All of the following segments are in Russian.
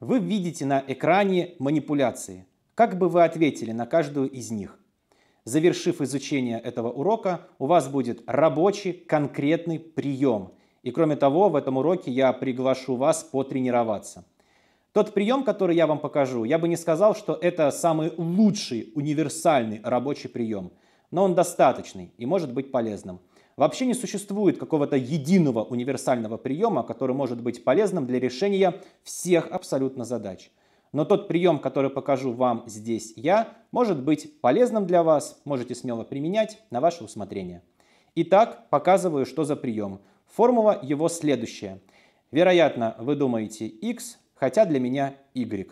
Вы видите на экране манипуляции. Как бы вы ответили на каждую из них? Завершив изучение этого урока, у вас будет рабочий конкретный прием. И кроме того, в этом уроке я приглашу вас потренироваться. Тот прием, который я вам покажу, я бы не сказал, что это самый лучший универсальный рабочий прием, но он достаточный и может быть полезным. Вообще не существует какого-то единого универсального приема, который может быть полезным для решения всех абсолютно задач. Но тот прием, который покажу вам здесь я, может быть полезным для вас, можете смело применять на ваше усмотрение. Итак, показываю, что за прием. Формула его следующая. Вероятно, вы думаете x, хотя для меня y.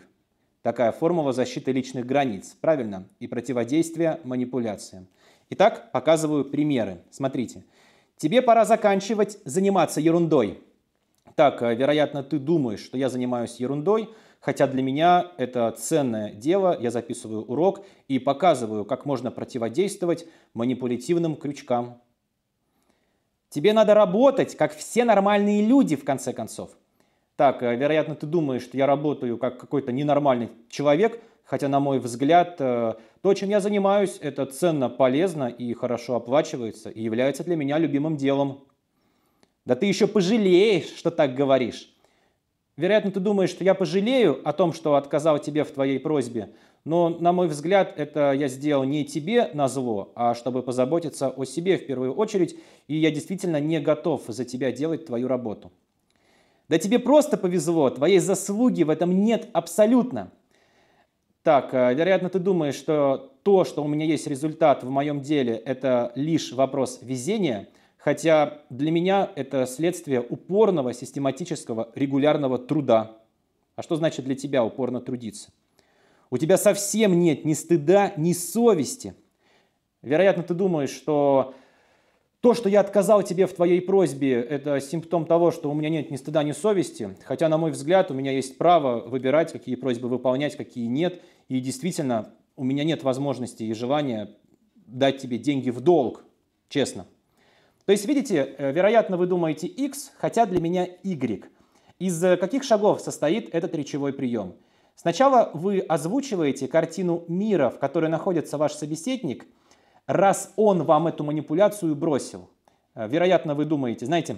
Такая формула защиты личных границ, правильно? И противодействия манипуляциям. Итак, показываю примеры. Смотрите, Тебе пора заканчивать заниматься ерундой. Так, э, вероятно, ты думаешь, что я занимаюсь ерундой, хотя для меня это ценное дело, я записываю урок и показываю, как можно противодействовать манипулятивным крючкам. Тебе надо работать, как все нормальные люди, в конце концов. Так, э, вероятно, ты думаешь, что я работаю как какой-то ненормальный человек, Хотя, на мой взгляд, э, то, чем я занимаюсь, это ценно, полезно и хорошо оплачивается, и является для меня любимым делом. Да ты еще пожалеешь, что так говоришь. Вероятно, ты думаешь, что я пожалею о том, что отказал тебе в твоей просьбе, но, на мой взгляд, это я сделал не тебе на зло, а чтобы позаботиться о себе в первую очередь, и я действительно не готов за тебя делать твою работу. Да тебе просто повезло, твоей заслуги в этом нет абсолютно. Так, э, вероятно, ты думаешь, что то, что у меня есть результат в моем деле, это лишь вопрос везения, хотя для меня это следствие упорного, систематического, регулярного труда. А что значит для тебя упорно трудиться? У тебя совсем нет ни стыда, ни совести. Вероятно, ты думаешь, что то, что я отказал тебе в твоей просьбе, это симптом того, что у меня нет ни стыда, ни совести, хотя, на мой взгляд, у меня есть право выбирать, какие просьбы выполнять, какие нет, и действительно, у меня нет возможности и желания дать тебе деньги в долг, честно. То есть, видите, э, вероятно, вы думаете X, хотя для меня Y. Из э, каких шагов состоит этот речевой прием? Сначала вы озвучиваете картину мира, в которой находится ваш собеседник, раз он вам эту манипуляцию бросил. Э, вероятно, вы думаете, знаете,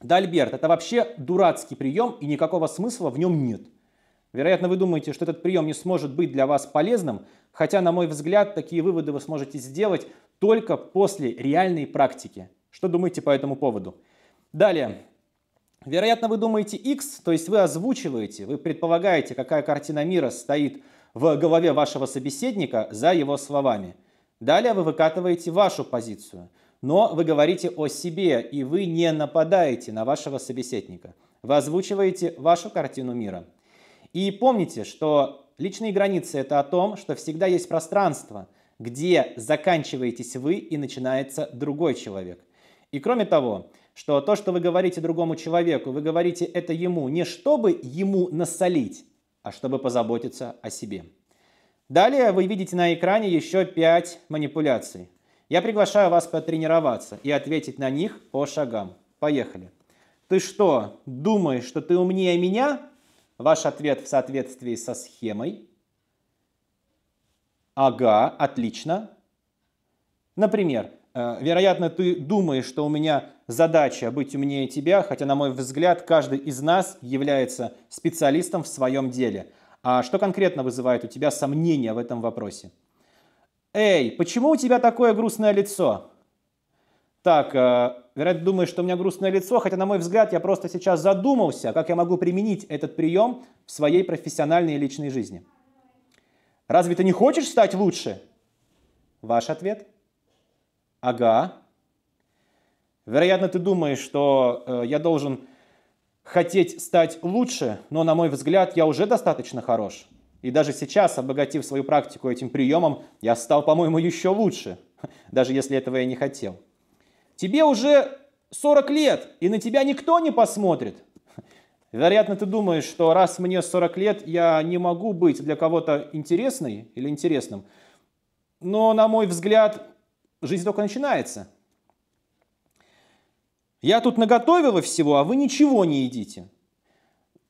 да, Альберт, это вообще дурацкий прием, и никакого смысла в нем нет. Вероятно, вы думаете, что этот прием не сможет быть для вас полезным, хотя, на мой взгляд, такие выводы вы сможете сделать только после реальной практики. Что думаете по этому поводу? Далее. Вероятно, вы думаете X, то есть вы озвучиваете, вы предполагаете, какая картина мира стоит в голове вашего собеседника за его словами. Далее вы выкатываете вашу позицию, но вы говорите о себе, и вы не нападаете на вашего собеседника. Вы озвучиваете вашу картину мира – и помните, что личные границы это о том, что всегда есть пространство, где заканчиваетесь вы и начинается другой человек. И кроме того, что то, что вы говорите другому человеку, вы говорите это ему не чтобы ему насолить, а чтобы позаботиться о себе. Далее вы видите на экране еще 5 манипуляций. Я приглашаю вас потренироваться и ответить на них по шагам. Поехали. Ты что, думаешь, что ты умнее меня? Ваш ответ в соответствии со схемой. Ага, отлично. Например, э, вероятно, ты думаешь, что у меня задача быть умнее тебя, хотя, на мой взгляд, каждый из нас является специалистом в своем деле. А что конкретно вызывает у тебя сомнения в этом вопросе? Эй, почему у тебя такое грустное лицо? Так, э, вероятно, думаешь, что у меня грустное лицо, хотя, на мой взгляд, я просто сейчас задумался, как я могу применить этот прием в своей профессиональной и личной жизни. Разве ты не хочешь стать лучше? Ваш ответ? Ага. Вероятно, ты думаешь, что э, я должен хотеть стать лучше, но, на мой взгляд, я уже достаточно хорош. И даже сейчас, обогатив свою практику этим приемом, я стал, по-моему, еще лучше, даже если этого я не хотел. Тебе уже 40 лет, и на тебя никто не посмотрит. Вероятно, ты думаешь, что раз мне 40 лет, я не могу быть для кого-то интересной или интересным. Но, на мой взгляд, жизнь только начинается. Я тут наготовила всего, а вы ничего не едите.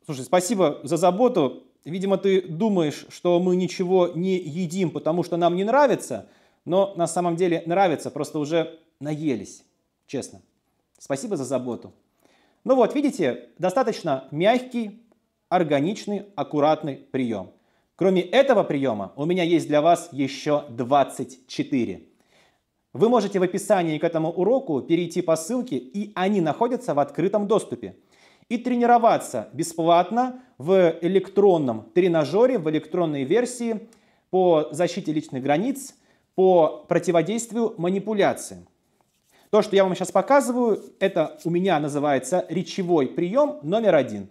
Слушай, спасибо за заботу. Видимо, ты думаешь, что мы ничего не едим, потому что нам не нравится, но на самом деле нравится, просто уже наелись честно. Спасибо за заботу. Ну вот, видите, достаточно мягкий, органичный, аккуратный прием. Кроме этого приема у меня есть для вас еще 24. Вы можете в описании к этому уроку перейти по ссылке, и они находятся в открытом доступе. И тренироваться бесплатно в электронном тренажере, в электронной версии по защите личных границ, по противодействию манипуляциям. То, что я вам сейчас показываю, это у меня называется речевой прием номер один.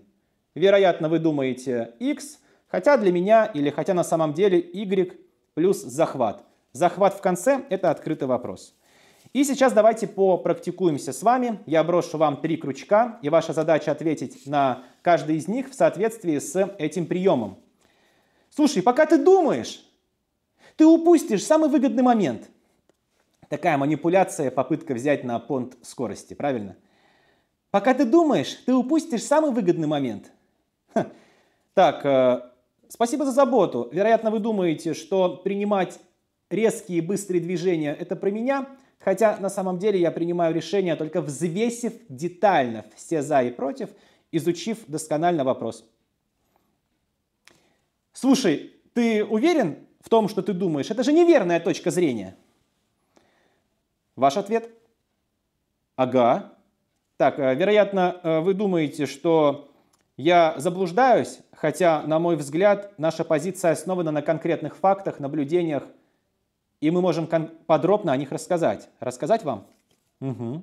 Вероятно, вы думаете x, хотя для меня или хотя на самом деле y плюс захват. Захват в конце – это открытый вопрос. И сейчас давайте попрактикуемся с вами. Я брошу вам три крючка, и ваша задача ответить на каждый из них в соответствии с этим приемом. Слушай, пока ты думаешь, ты упустишь самый выгодный момент – такая манипуляция, попытка взять на понт скорости, правильно? Пока ты думаешь, ты упустишь самый выгодный момент. Ха. Так, э, спасибо за заботу. Вероятно, вы думаете, что принимать резкие и быстрые движения – это про меня, хотя на самом деле я принимаю решение, только взвесив детально все «за» и «против», изучив досконально вопрос. Слушай, ты уверен в том, что ты думаешь? Это же неверная точка зрения. Ваш ответ? Ага. Так, э, вероятно, э, вы думаете, что я заблуждаюсь, хотя, на мой взгляд, наша позиция основана на конкретных фактах, наблюдениях, и мы можем подробно о них рассказать. Рассказать вам? Угу.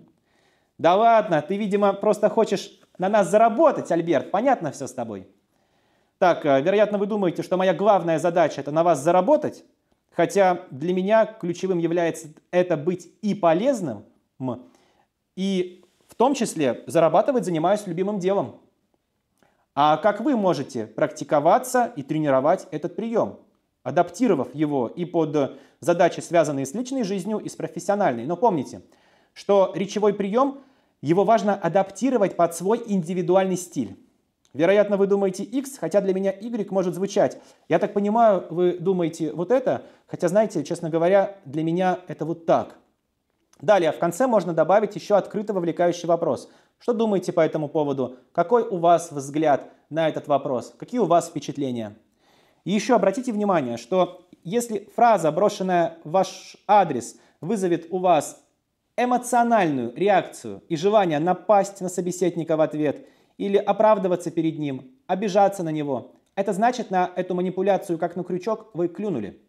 Да ладно, ты, видимо, просто хочешь на нас заработать, Альберт. Понятно все с тобой? Так, э, вероятно, вы думаете, что моя главная задача – это на вас заработать? Хотя для меня ключевым является это быть и полезным, и в том числе зарабатывать занимаюсь любимым делом. А как вы можете практиковаться и тренировать этот прием, адаптировав его и под задачи, связанные с личной жизнью и с профессиональной. Но помните, что речевой прием, его важно адаптировать под свой индивидуальный стиль. Вероятно, вы думаете X, хотя для меня Y может звучать. Я так понимаю, вы думаете вот это, хотя, знаете, честно говоря, для меня это вот так. Далее, в конце можно добавить еще открыто вовлекающий вопрос. Что думаете по этому поводу? Какой у вас взгляд на этот вопрос? Какие у вас впечатления? И еще обратите внимание, что если фраза, брошенная в ваш адрес, вызовет у вас эмоциональную реакцию и желание напасть на собеседника в ответ – или оправдываться перед ним, обижаться на него. Это значит, на эту манипуляцию, как на крючок, вы клюнули.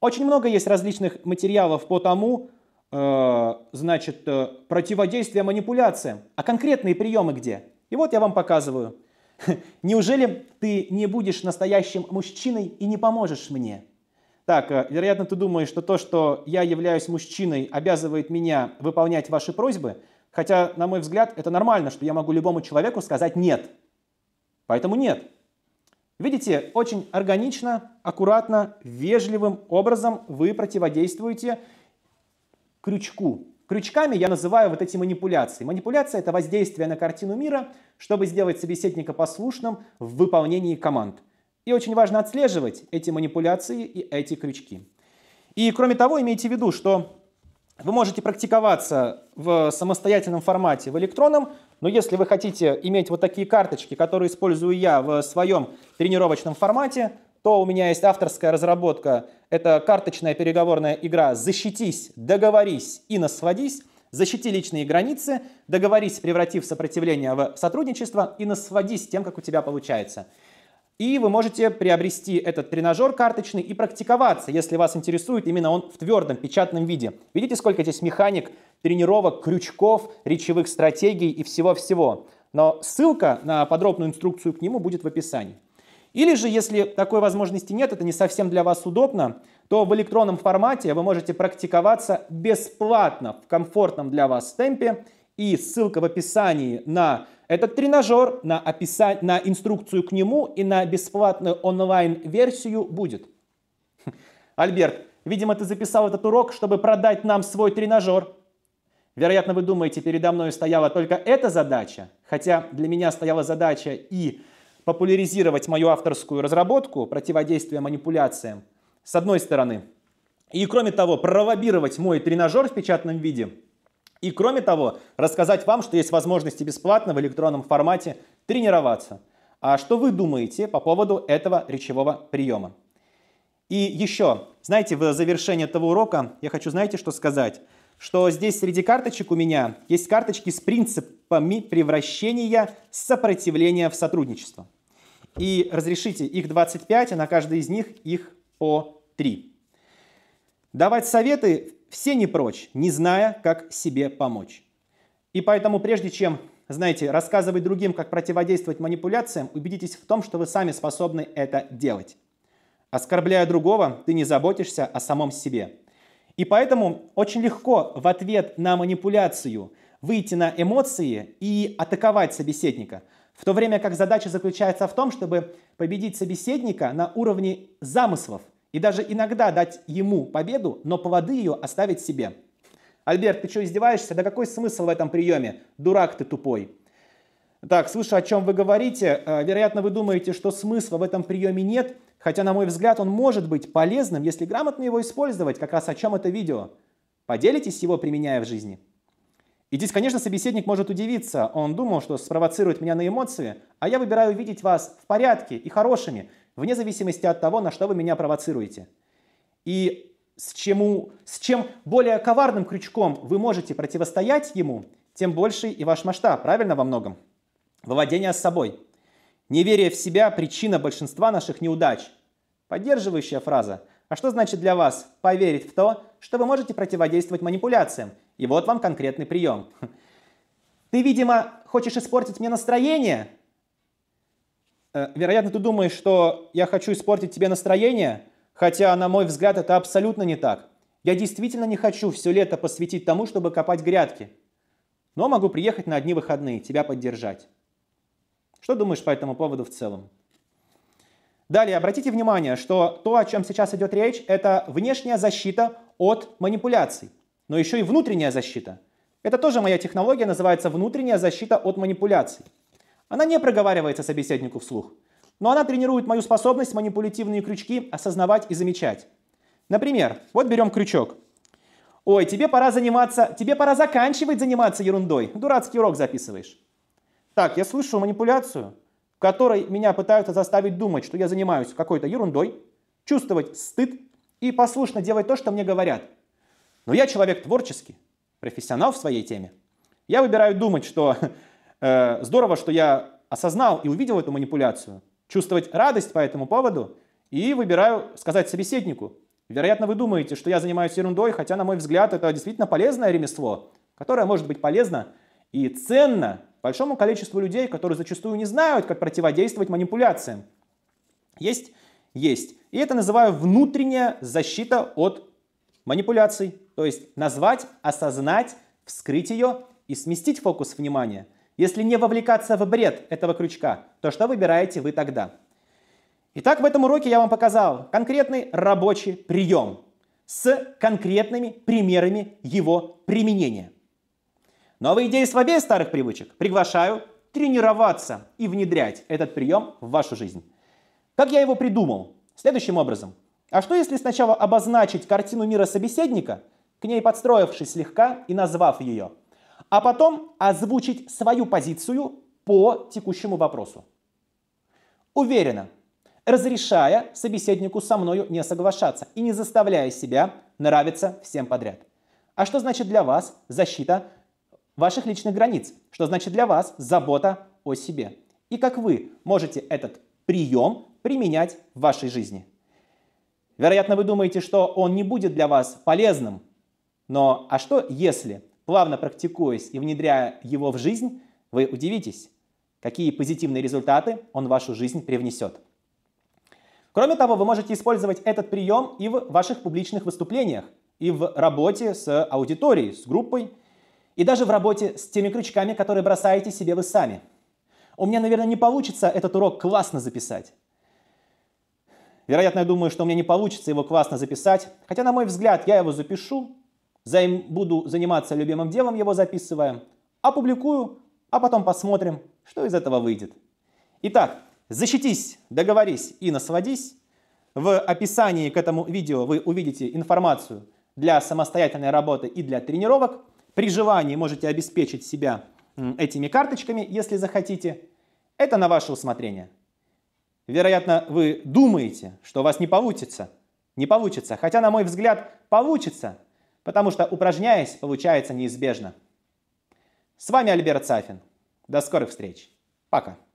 Очень много есть различных материалов по тому, э, значит, э, противодействие манипуляциям. А конкретные приемы где? И вот я вам показываю. Неужели ты не будешь настоящим мужчиной и не поможешь мне? Так, э, вероятно, ты думаешь, что то, что я являюсь мужчиной, обязывает меня выполнять ваши просьбы – Хотя, на мой взгляд, это нормально, что я могу любому человеку сказать «нет». Поэтому нет. Видите, очень органично, аккуратно, вежливым образом вы противодействуете крючку. Крючками я называю вот эти манипуляции. Манипуляция – это воздействие на картину мира, чтобы сделать собеседника послушным в выполнении команд. И очень важно отслеживать эти манипуляции и эти крючки. И кроме того, имейте в виду, что вы можете практиковаться в самостоятельном формате, в электронном, но если вы хотите иметь вот такие карточки, которые использую я в своем тренировочном формате, то у меня есть авторская разработка. Это карточная переговорная игра «Защитись, договорись и насводись». Защити личные границы, договорись, превратив сопротивление в сотрудничество и насводись тем, как у тебя получается. И вы можете приобрести этот тренажер карточный и практиковаться, если вас интересует именно он в твердом, печатном виде. Видите, сколько здесь механик, тренировок, крючков, речевых стратегий и всего-всего. Но ссылка на подробную инструкцию к нему будет в описании. Или же, если такой возможности нет, это не совсем для вас удобно, то в электронном формате вы можете практиковаться бесплатно в комфортном для вас темпе. И ссылка в описании на этот тренажер на, описать, на инструкцию к нему и на бесплатную онлайн-версию будет. Альберт, видимо, ты записал этот урок, чтобы продать нам свой тренажер. Вероятно, вы думаете, передо мной стояла только эта задача, хотя для меня стояла задача и популяризировать мою авторскую разработку «Противодействие манипуляциям, с одной стороны, и кроме того, пролоббировать мой тренажер в печатном виде – и кроме того, рассказать вам, что есть возможности бесплатно в электронном формате тренироваться. А что вы думаете по поводу этого речевого приема? И еще, знаете, в завершении этого урока я хочу, знаете, что сказать? Что здесь среди карточек у меня есть карточки с принципами превращения сопротивления в сотрудничество. И разрешите, их 25, а на каждой из них их по 3. Давать советы все не прочь, не зная, как себе помочь. И поэтому, прежде чем, знаете, рассказывать другим, как противодействовать манипуляциям, убедитесь в том, что вы сами способны это делать. Оскорбляя другого, ты не заботишься о самом себе. И поэтому очень легко в ответ на манипуляцию выйти на эмоции и атаковать собеседника, в то время как задача заключается в том, чтобы победить собеседника на уровне замыслов – и даже иногда дать ему победу, но поводы ее оставить себе. Альберт, ты что, издеваешься? Да какой смысл в этом приеме? Дурак ты тупой. Так, слышу, о чем вы говорите. Э, вероятно, вы думаете, что смысла в этом приеме нет, хотя, на мой взгляд, он может быть полезным, если грамотно его использовать, как раз о чем это видео. Поделитесь его, применяя в жизни. И здесь, конечно, собеседник может удивиться. Он думал, что спровоцирует меня на эмоции, а я выбираю видеть вас в порядке и хорошими, вне зависимости от того, на что вы меня провоцируете. И с, чему, с чем более коварным крючком вы можете противостоять ему, тем больше и ваш масштаб, правильно во многом? Выводение с собой. Неверие в себя – причина большинства наших неудач. Поддерживающая фраза. А что значит для вас поверить в то, что вы можете противодействовать манипуляциям? И вот вам конкретный прием. Ты, видимо, хочешь испортить мне настроение? Э, вероятно, ты думаешь, что я хочу испортить тебе настроение, хотя, на мой взгляд, это абсолютно не так. Я действительно не хочу все лето посвятить тому, чтобы копать грядки. Но могу приехать на одни выходные, тебя поддержать. Что думаешь по этому поводу в целом? Далее, обратите внимание, что то, о чем сейчас идет речь, это внешняя защита от манипуляций, но еще и внутренняя защита. Это тоже моя технология, называется внутренняя защита от манипуляций. Она не проговаривается собеседнику вслух, но она тренирует мою способность манипулятивные крючки осознавать и замечать. Например, вот берем крючок. Ой, тебе пора заниматься, тебе пора заканчивать заниматься ерундой. Дурацкий урок записываешь. Так, я слышу манипуляцию, которой меня пытаются заставить думать, что я занимаюсь какой-то ерундой, чувствовать стыд и послушно делать то, что мне говорят. Но я человек творческий, профессионал в своей теме. Я выбираю думать, что Э, здорово, что я осознал и увидел эту манипуляцию, чувствовать радость по этому поводу и выбираю сказать собеседнику. Вероятно, вы думаете, что я занимаюсь ерундой, хотя, на мой взгляд, это действительно полезное ремесло, которое может быть полезно и ценно большому количеству людей, которые зачастую не знают, как противодействовать манипуляциям. Есть? Есть. И это называю внутренняя защита от манипуляций. То есть назвать, осознать, вскрыть ее и сместить фокус внимания – если не вовлекаться в бред этого крючка, то что выбираете вы тогда? Итак, в этом уроке я вам показал конкретный рабочий прием с конкретными примерами его применения. Новые идеи слабее старых привычек приглашаю тренироваться и внедрять этот прием в вашу жизнь. Как я его придумал? Следующим образом. А что если сначала обозначить картину мира собеседника, к ней подстроившись слегка и назвав ее – а потом озвучить свою позицию по текущему вопросу. Уверенно, разрешая собеседнику со мною не соглашаться и не заставляя себя нравиться всем подряд. А что значит для вас защита ваших личных границ? Что значит для вас забота о себе? И как вы можете этот прием применять в вашей жизни? Вероятно, вы думаете, что он не будет для вас полезным. Но а что если плавно практикуясь и внедряя его в жизнь, вы удивитесь, какие позитивные результаты он в вашу жизнь привнесет. Кроме того, вы можете использовать этот прием и в ваших публичных выступлениях, и в работе с аудиторией, с группой, и даже в работе с теми крючками, которые бросаете себе вы сами. У меня, наверное, не получится этот урок классно записать. Вероятно, я думаю, что у меня не получится его классно записать, хотя, на мой взгляд, я его запишу, Займ, буду заниматься любимым делом, его записывая, опубликую, а потом посмотрим, что из этого выйдет. Итак, защитись, договорись и насладись. В описании к этому видео вы увидите информацию для самостоятельной работы и для тренировок. При желании можете обеспечить себя этими карточками, если захотите. Это на ваше усмотрение. Вероятно, вы думаете, что у вас не получится. Не получится. Хотя, на мой взгляд, получится. Потому что упражняясь, получается неизбежно. С вами Альберт Сафин. До скорых встреч. Пока.